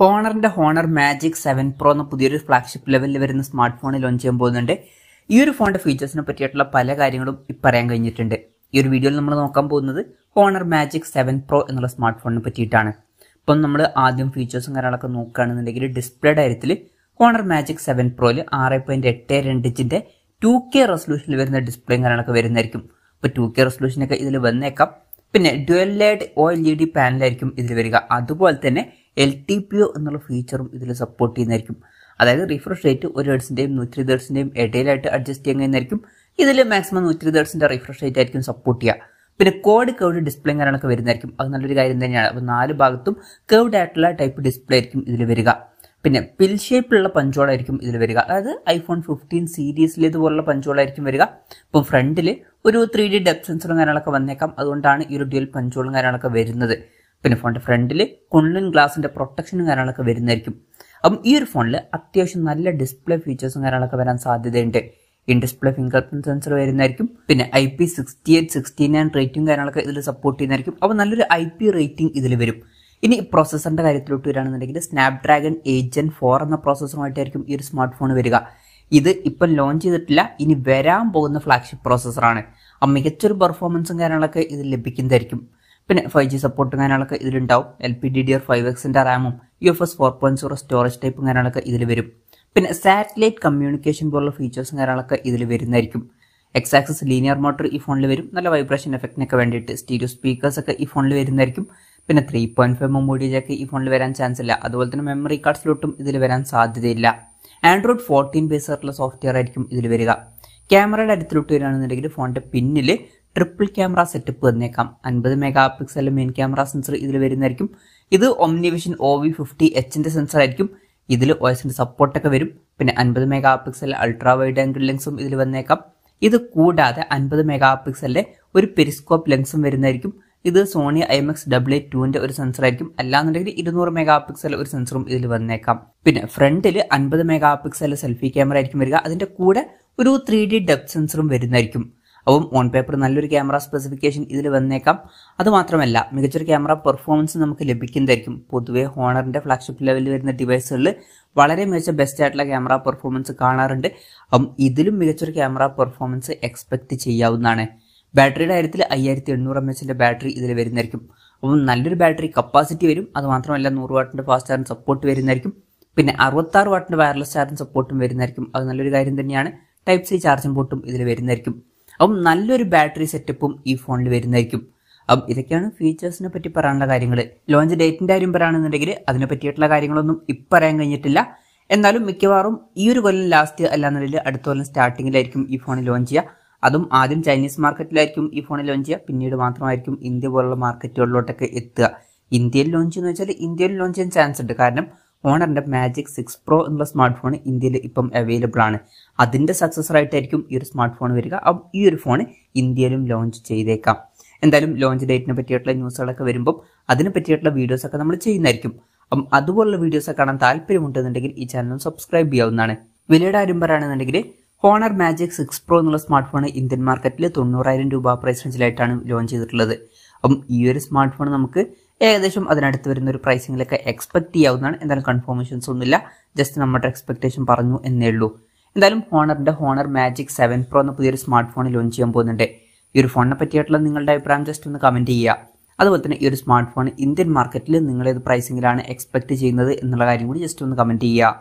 ഹോണറിന്റെ Honor Magic seven Pro എന്ന പുതിയൊരു flagship ലെവലിൽ വരുന്ന സ്മാർട്ട് ഫോണിൽ ലോഞ്ച് ചെയ്യാൻ പോകുന്നുണ്ട് ഈ ഒരു ഫോണിന്റെ ഫീച്ചേഴ്സിനെ പറ്റിയിട്ടുള്ള പല കാര്യങ്ങളും പറയാൻ കഴിഞ്ഞിട്ടുണ്ട് ഈ ഒരു വീഡിയോയിൽ നമ്മൾ നോക്കാൻ പോകുന്നത് ഹോണർ മാജിക് സെവൻ പ്രോ എന്നുള്ള സ്മാർട്ട് ഫോണിനെ പറ്റിയിട്ടാണ് ഇപ്പം നമ്മൾ ആദ്യം ഫീച്ചേഴ്സും കാര്യങ്ങളൊക്കെ നോക്കുകയാണെന്നുണ്ടെങ്കിൽ ഡിസ്പ്ലേ കാര്യത്തിൽ ഹോണർ മാജിക് സെവൻ പ്രോയിൽ ആറ് പോയിന്റ് എട്ട് രണ്ട് ഇഞ്ചിന്റെ ടു കെ റെസൊല്യൂഷനിൽ വരുന്ന ഡിസ്പ്ലേയും കാര്യങ്ങളൊക്കെ വരുന്നതായിരിക്കും അപ്പോൾ ടു കെ റെസൊല്യൂഷനൊക്കെ ഇതിൽ വന്നേക്കാം പിന്നെ ഡുവൽ ലൈഡ് ഒ എൽ ഇ ഡി പാനലായിരിക്കും ഇതിൽ വരിക അതുപോലെ തന്നെ എൽ ടി പി ഒ എന്നുള്ള ഫീച്ചറും ഇതിൽ സപ്പോർട്ട് ചെയ്യുന്നതായിരിക്കും അതായത് റിഫ്രഷ് റേറ്റ് ഒരു ഹെഡ്സിൻ്റെയും നൂറ്റി ഹെഡ്സിൻ്റെയും ഇടയിലായിട്ട് അഡ്ജസ്റ്റ് ചെയ്യാൻ കഴിയുന്നതായിരിക്കും ഇതിൽ മാക്സിമം നൂറ്റി ഹെഡ്സിൻ്റെ റിഫ്രഷ് റേറ്റ് ആയിരിക്കും സപ്പോർട്ട് ചെയ്യുക പിന്നെ കോഡ് കേവ്ഡ് ഡിസ്പ്ലേ കാര്യങ്ങളൊക്കെ വരുന്നതായിരിക്കും അത് നല്ലൊരു കാര്യം തന്നെയാണ് അപ്പോൾ നാല് ഭാഗത്തും കേവ്ഡ് ആയിട്ടുള്ള ടൈപ്പ് ഡിസ്പ്ലേ ആയിരിക്കും ഇതിൽ വരിക പിന്നെ പിൽ ഷേപ്പിലുള്ള പഞ്ചോളായിരിക്കും ഇതിൽ വരിക അതായത് ഐഫോൺ ഫിഫ്റ്റീൻ സീരീസിൽ ഇതുപോലുള്ള പഞ്ചോളായിരിക്കും വരിക അപ്പോൾ ഫ്രണ്ടിൽ ഒരു ത്രീ ഡി ഡെപ് സെൻസറും കാര്യങ്ങളൊക്കെ വന്നേക്കാം അതുകൊണ്ടാണ് ഈ ഒരു ഡ്യുവൽ പഞ്ചോളും കാര്യങ്ങളൊക്കെ വരുന്നത് പിന്നെ ഫോണിൻ്റെ ഫ്രണ്ടിൽ കുണ്ണൻ ഗ്ലാസിൻ്റെ പ്രൊട്ടക്ഷനും കാര്യങ്ങളൊക്കെ വരുന്നതായിരിക്കും അപ്പം ഈ ഒരു ഫോണിൽ അത്യാവശ്യം നല്ല ഡിസ്പ്ലേ ഫീച്ചേഴ്സും കാര്യങ്ങളൊക്കെ വരാൻ സാധ്യതയുണ്ട് in display fingerprint sensor വരുന്നതായിരിക്കും പിന്നെ I P sixty eight sixty nine rating കാര്യങ്ങളൊക്കെ ഇതിൽ സപ്പോർട്ട് ചെയ്യുന്നതായിരിക്കും അപ്പോൾ നല്ലൊരു ഐ പി റേറ്റിംഗ് ഇതിൽ വരും ഇനി പ്രോസസ്സറിൻ്റെ കാര്യത്തിലോട്ട് വരികയാണെന്നുണ്ടെങ്കിൽ സ്നാപ് ഡ്രാഗൺ ഏജൻ ഫോർ എന്ന പ്രോസസ്സറുമായിട്ടായിരിക്കും ഈ ഒരു സ്മാർട്ട് ഫോൺ വരിക ഇത് ഇപ്പം ലോഞ്ച് ചെയ്തിട്ടില്ല ഇനി വരാൻ പോകുന്ന ഫ്ലാഗ്ഷിപ്പ് പ്രോസസ്സറാണ് ആ മികച്ചൊരു പെർഫോമൻസും കാര്യങ്ങളൊക്കെ ഇത് ലഭിക്കുന്നതായിരിക്കും പിന്നെ ഫൈവ് ജി സപ്പോർട്ടും കാര്യങ്ങളൊക്കെ ഇതിലുണ്ടാവും L P D D R five എക്സിൻ്റെ റാമും U F S four point zero storage ടൈപ്പും കാര്യങ്ങളൊക്കെ ഇതിൽ വരും പിന്നെ സാറ്റലൈറ്റ് കമ്മ്യൂണിക്കേഷൻ പോലുള്ള ഫീച്ചേഴ്സും കാര്യങ്ങളൊക്കെ ഇതിൽ വരുന്നതായിരിക്കും എക്സ് ആക്സസ് ലീനിയർ മോട്ടർ ഈ ഫോണിൽ വരും നല്ല വൈബ്രേഷൻ എഫക്റ്റിനൊക്കെ വേണ്ടിയിട്ട് സ്റ്റീരിയോ സ്പീക്കേഴ്സ് ഒക്കെ ഈ ഫോണിൽ വരുന്നതായിരിക്കും പിന്നെ ത്രീ പോയിന്റ് ഫൈവ് മെമ്മോഡി ഈ ഫോണിൽ വരാൻ ചാൻസ് ഇല്ല അതുപോലെ തന്നെ മെമ്മറി കാർഡ് സ്ലോട്ടും ഇതിൽ വരാൻ സാധ്യതയില്ല ആൻഡ്രോയിഡ് ഫോർട്ടീൻ ബേസ് ആയിട്ടുള്ള സോഫ്റ്റ്വെയർ ആയിരിക്കും ഇതിൽ വരിക ക്യാമറയുടെ അടുത്തിലോട്ട് വരികയാണെന്നുണ്ടെങ്കിൽ ഫോണിൻ്റെ പിന്നിൽ ട്രിപ്പിൾ ക്യാമറ സെറ്റപ്പ് തന്നേക്കാം അൻപത് megapixel main camera sensor ഇതിൽ വരുന്നതായിരിക്കും ഇത് ഒംനിവിഷൻ ഒ വി ഫിഫ്റ്റി എച്ചിൻ്റെ സെൻസർ ആയിരിക്കും ഇതിൽ വോയിസിൻ്റെ സപ്പോർട്ടൊക്കെ വരും പിന്നെ അൻപത് megapixel ultra wide angle ലെൻസും ഇതിൽ വന്നേക്കാം ഇത് കൂടാതെ അൻപത് മെഗാ പിക്സലിൻ്റെ ഒരു പെരിസ്കോപ്പ് ലെൻസും വരുന്നതായിരിക്കും ഇത് സോണി ഐമെക്സ് ഡബ്ല്യു ടുവിൻ്റെ ഒരു സെൻസറായിരിക്കും അല്ലാന്നുണ്ടെങ്കിൽ ഇരുന്നൂറ് മെഗാ പിക്സൽ ഒരു സെൻസറും ഇതിൽ വന്നേക്കാം പിന്നെ ഫ്രണ്ടിൽ അൻപത് മെഗാ പിക്സൽ സെൽഫി ക്യാമറ ആയിരിക്കും വരിക അതിൻ്റെ കൂടെ ഒരു ത്രീ ഡി ഡെപ്ത് സെൻസറും വരുന്നതായിരിക്കും അപ്പം ഓൺ പേപ്പർ നല്ലൊരു ക്യാമറ സ്പെസിഫിക്കേഷൻ ഇതിൽ വന്നേക്കാം അതുമാത്രമല്ല മികച്ചൊരു ക്യാമറ പെർഫോമൻസ് നമുക്ക് ലഭിക്കുന്നതായിരിക്കും പൊതുവെ ഹോണറിൻ്റെ ഫ്ലാഗ്ഷിപ്പ് ലെവലിൽ വരുന്ന ഡിവൈസുകളിൽ വളരെ മികച്ച ബെസ്റ്റ് ആയിട്ടുള്ള ക്യാമറ പെർഫോമൻസ് കാണാറുണ്ട് അപ്പം ഇതിലും മികച്ചൊരു ക്യാമറ പെർഫോമൻസ് എക്സ്പെക്റ്റ് ചെയ്യാവുന്നതാണ് ബാറ്ററിയുടെ കാര്യത്തിൽ അയ്യായിരത്തി എണ്ണൂറ് എം എച്ചിൻ്റെ ബാറ്ററി ഇതിൽ വരുന്നതായിരിക്കും അപ്പം നല്ലൊരു ബാറ്ററി കപ്പാസിറ്റി വരും അതുമാത്രമല്ല നൂറ് വാട്ടിൻ്റെ ഫാസ്റ്റ് ചാർജ് സപ്പോർട്ട് വരുന്നതായിരിക്കും പിന്നെ അറുപത്താറ് വാട്ടിൻ്റെ വയർലെസ് ചാർജ് സപ്പോർട്ടും വരുന്നതായിരിക്കും അത് നല്ലൊരു കാര്യം തന്നെയാണ് ടൈപ്പ് സി ചാർജിംഗ് പോർട്ടും ഇതിൽ വരുന്നതായിരിക്കും അപ്പം നല്ലൊരു ബാറ്ററി സെറ്റപ്പും ഈ ഫോണിൽ വരുന്നതായിരിക്കും അപ്പം ഇതൊക്കെയാണ് ഫീച്ചേഴ്സിനെ പറ്റി പറയാനുള്ള കാര്യങ്ങൾ ലോഞ്ച് ഡേറ്റിൻ്റെ കാര്യം പറയുകയാണെന്നുണ്ടെങ്കിൽ അതിനെ പറ്റിയിട്ടുള്ള കാര്യങ്ങളൊന്നും ഇപ്പം പറയാൻ കഴിഞ്ഞിട്ടില്ല എന്നാലും മിക്കവാറും ഈ ഒരു കൊല്ലം ലാസ്റ്റ് അല്ലാന്നുണ്ടെങ്കിൽ അടുത്ത കൊല്ലം സ്റ്റാർട്ടിങ്ങിലായിരിക്കും ഈ ഫോൺ ലോഞ്ച് ചെയ്യുക അതും ആദ്യം ചൈനീസ് മാർക്കറ്റിലായിരിക്കും ഈ ഫോൺ ലോഞ്ച് ചെയ്യുക പിന്നീട് മാത്രമായിരിക്കും ഇന്ത്യ പോലുള്ള മാർക്കറ്റുകളിലോട്ടൊക്കെ എത്തുക ഇന്ത്യയിൽ ലോഞ്ച് എന്ന് വെച്ചാൽ ഇന്ത്യയിൽ ലോഞ്ച് ചെയ്യാൻ ചാൻസ് ഉണ്ട് കാരണം ഓണറിൻ്റെ മാജിക് സിക്സ് പ്രോ എന്നുള്ള സ്മാർട്ട് ഫോൺ ഇന്ത്യയിൽ ഇപ്പം അവൈലബിൾ ആണ് അതിൻ്റെ സക്സസർ ആയിട്ടായിരിക്കും ഈ ഒരു സ്മാർട്ട് ഫോൺ വരിക ഈ ഒരു ഫോൺ ഇന്ത്യയിലും ലോഞ്ച് ചെയ്തേക്കാം എന്തായാലും ലോഞ്ച് ഡേറ്റിനെ പറ്റിയിട്ടുള്ള ന്യൂസുകളൊക്കെ വരുമ്പം അതിനെ പറ്റിയിട്ടുള്ള വീഡിയോസൊക്കെ നമ്മൾ ചെയ്യുന്നതായിരിക്കും അപ്പം അതുപോലുള്ള വീഡിയോസ് കാണാൻ താല്പര്യമുണ്ടെന്നുണ്ടെങ്കിൽ ഈ ചാനൽ സബ്സ്ക്രൈബ് ചെയ്യാവുന്നതാണ് വിലയുടെ കാര്യം പറയുകയാണെന്നുണ്ടെങ്കിൽ ഹോണർ മാജിക് സിക്സ് പ്രോ എന്നുള്ള സ്മാർട്ട് ഫോൺ ഇന്ത്യൻ മാർക്കറ്റിൽ തൊണ്ണൂറായിരം രൂപ പ്രൈസ് റേഞ്ചിലായിട്ടാണ് ലോഞ്ച് ചെയ്തിട്ടുള്ളത് അപ്പം ഈ ഒരു സ്മാർട്ട് ഫോൺ നമുക്ക് ഏകദേശം അതിനടുത്ത് വരുന്ന ഒരു പ്രൈസിങ്ങിലൊക്കെ എക്സ്പെക്ട് ചെയ്യാവുന്നതാണ് എന്തായാലും കൺഫർമേഷൻസ് ഒന്നുമില്ല ജസ്റ്റ് നമ്മുടെ എക്സ്പെക്ടേഷൻ പറഞ്ഞു എന്നേ ഉള്ളൂ എന്തായാലും ഹോണറിന്റെ ഹോണർ മാജിക് സെവൻ പ്രോ എന്ന പുതിയൊരു സ്മാർട്ട് ഫോൺ ലോഞ്ച് ചെയ്യാൻ പോകുന്നുണ്ട് ഈ ഒരു ഫോണിനെ പറ്റിയിട്ടുള്ള നിങ്ങളുടെ അഭിപ്രായം ജസ്റ്റ് ഒന്ന് കമന്റ് ചെയ്യുക അതുപോലെ തന്നെ ഈ ഒരു സ്മാർട്ട് ഫോൺ ഇന്ത്യൻ മാർക്കറ്റിൽ നിങ്ങളേത് പ്രൈസിങ്ങിലാണ് എക്സ്പെക്ട് ചെയ്യുന്നത് എന്നുള്ള കാര്യം കൂടി ജസ്റ്റ് ഒന്ന് കമന്റ് ചെയ്യുക